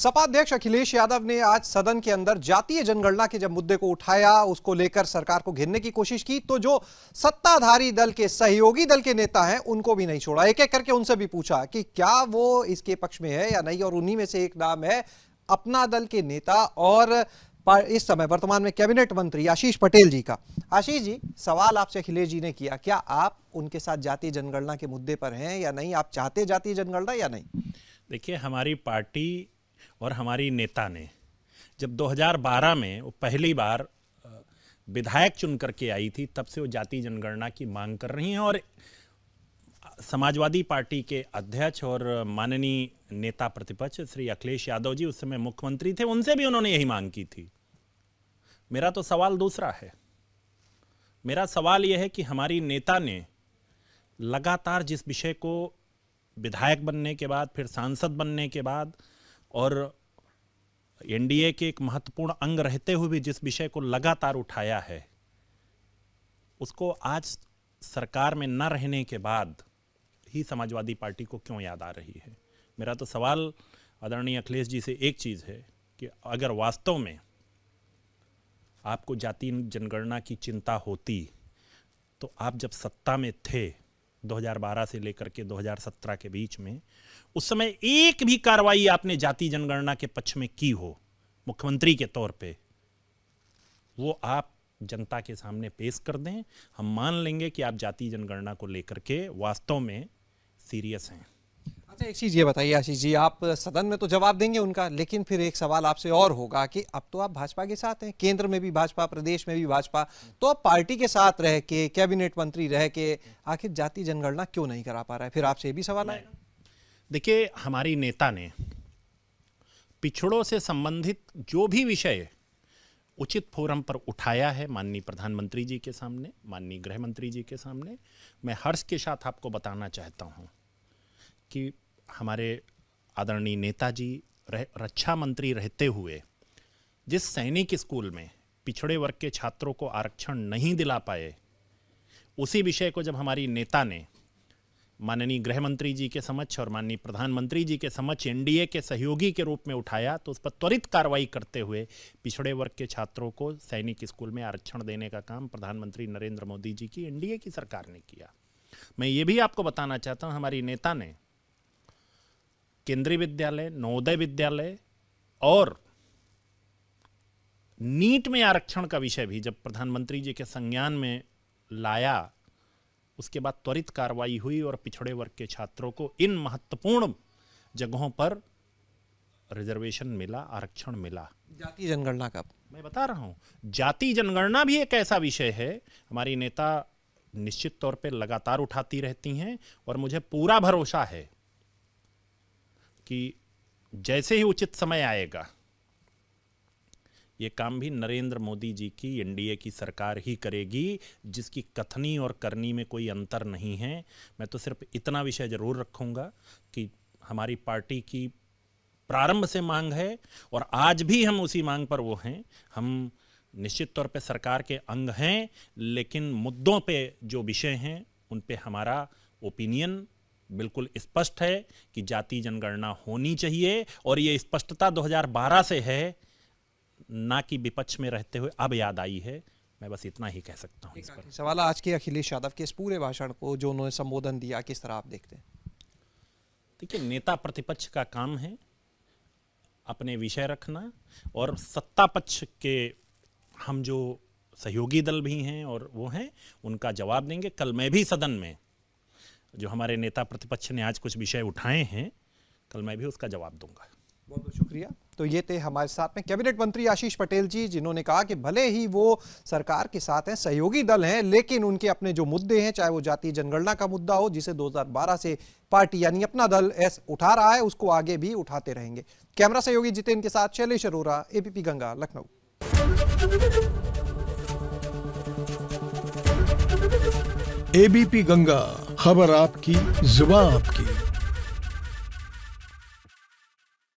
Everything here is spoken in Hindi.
सपा अध्यक्ष अखिलेश यादव ने आज सदन के अंदर जातीय जनगणना के जब मुद्दे को उठाया उसको लेकर सरकार को घेरने की कोशिश की तो जो सत्ताधारी दल के सहयोगी दल के नेता हैं उनको भी नहीं छोड़ा एक एक करके उनसे भी पूछा कि क्या वो इसके पक्ष में है या नहीं और उन्हीं में से एक नाम है अपना दल के नेता और इस समय वर्तमान में कैबिनेट मंत्री आशीष पटेल जी का आशीष जी सवाल आपसे अखिलेश जी ने किया क्या आप उनके साथ जातीय जनगणना के मुद्दे पर हैं या नहीं आप चाहते जातीय जनगणना या नहीं देखिए हमारी पार्टी और हमारी नेता ने जब 2012 में वो पहली बार विधायक चुन करके आई थी तब से वो जाति जनगणना की मांग कर रही हैं और समाजवादी पार्टी के अध्यक्ष और माननीय नेता प्रतिपक्ष श्री अखिलेश यादव जी उस समय मुख्यमंत्री थे उनसे भी उन्होंने यही मांग की थी मेरा तो सवाल दूसरा है मेरा सवाल यह है कि हमारी नेता ने लगातार जिस विषय को विधायक बनने के बाद फिर सांसद बनने के बाद और एनडीए के एक महत्वपूर्ण अंग रहते हुए भी जिस विषय को लगातार उठाया है उसको आज सरकार में न रहने के बाद ही समाजवादी पार्टी को क्यों याद आ रही है मेरा तो सवाल आदरणीय अखिलेश जी से एक चीज़ है कि अगर वास्तव में आपको जाति जनगणना की चिंता होती तो आप जब सत्ता में थे 2012 से लेकर के 2017 के बीच में उस समय एक भी कार्रवाई आपने जाति जनगणना के पक्ष में की हो मुख्यमंत्री के तौर पे वो आप जनता के सामने पेश कर दें हम मान लेंगे कि आप जाति जनगणना को लेकर के वास्तव में सीरियस हैं अच्छा एक चीज़ ये बताइए आशीष जी आप सदन में तो जवाब देंगे उनका लेकिन फिर एक सवाल आपसे और होगा कि अब तो आप भाजपा के साथ हैं केंद्र में भी भाजपा प्रदेश में भी भाजपा तो आप पार्टी के साथ रह के कैबिनेट मंत्री रह के आखिर जाति जनगणना क्यों नहीं करा पा रहा है फिर आपसे ये भी सवाल आएगा देखिए हमारी नेता ने पिछड़ों से संबंधित जो भी विषय उचित फोरम पर उठाया है माननीय प्रधानमंत्री जी के सामने माननीय गृह मंत्री जी के सामने मैं हर्ष के साथ आपको बताना चाहता हूँ कि हमारे आदरणीय नेताजी रक्षा मंत्री रहते हुए जिस सैनिक स्कूल में पिछड़े वर्ग के छात्रों को आरक्षण नहीं दिला पाए उसी विषय को जब हमारी नेता ने माननीय गृह मंत्री जी के समक्ष और माननीय प्रधानमंत्री जी के समक्ष एनडीए के सहयोगी के रूप में उठाया तो उस पर त्वरित कार्रवाई करते हुए पिछड़े वर्ग के छात्रों को सैनिक स्कूल में आरक्षण देने का काम प्रधानमंत्री नरेंद्र मोदी जी की एनडीए की सरकार ने किया मैं ये भी आपको बताना चाहता हूँ हमारी नेता ने केंद्रीय विद्यालय नवोदय विद्यालय और नीट में आरक्षण का विषय भी जब प्रधानमंत्री जी के संज्ञान में लाया उसके बाद त्वरित कार्रवाई हुई और पिछड़े वर्ग के छात्रों को इन महत्वपूर्ण जगहों पर रिजर्वेशन मिला आरक्षण मिला जाति जनगणना का मैं बता रहा हूँ जाति जनगणना भी एक ऐसा विषय है हमारी नेता निश्चित तौर पर लगातार उठाती रहती हैं और मुझे पूरा भरोसा है कि जैसे ही उचित समय आएगा ये काम भी नरेंद्र मोदी जी की एनडीए की सरकार ही करेगी जिसकी कथनी और करनी में कोई अंतर नहीं है मैं तो सिर्फ इतना विषय ज़रूर रखूँगा कि हमारी पार्टी की प्रारंभ से मांग है और आज भी हम उसी मांग पर वो हैं हम निश्चित तौर पे सरकार के अंग हैं लेकिन मुद्दों पे जो विषय हैं उन पे हमारा ओपिनियन बिल्कुल स्पष्ट है कि जाति जनगणना होनी चाहिए और ये स्पष्टता 2012 से है ना कि विपक्ष में रहते हुए अब याद आई है मैं बस इतना ही कह सकता हूँ इस पर सवाल आज के अखिलेश यादव के इस पूरे भाषण को जो उन्होंने संबोधन दिया किस तरह आप देखते हैं देखिए नेता प्रतिपक्ष का काम है अपने विषय रखना और सत्ता पक्ष के हम जो सहयोगी दल भी हैं और वो हैं उनका जवाब देंगे कल मैं भी सदन में जो हमारे नेता प्रतिपक्ष ने आज कुछ विषय उठाए हैं कल मैं भी उसका जवाब दूंगा बहुत बहुत शुक्रिया तो ये थे हमारे साथ में कैबिनेट मंत्री आशीष पटेल जी जिन्होंने कहा कि भले ही वो सरकार के साथ हैं सहयोगी दल हैं लेकिन उनके अपने जो मुद्दे हैं चाहे वो जातीय जनगणना का मुद्दा हो जिसे 2012 से पार्टी यानी अपना दल एस उठा रहा है उसको आगे भी उठाते रहेंगे कैमरा सहयोगी जितेन के साथ शैलेश अरोरा एबीपी गंगा लखनऊ एबीपी गंगा खबर आपकी जुबा आपकी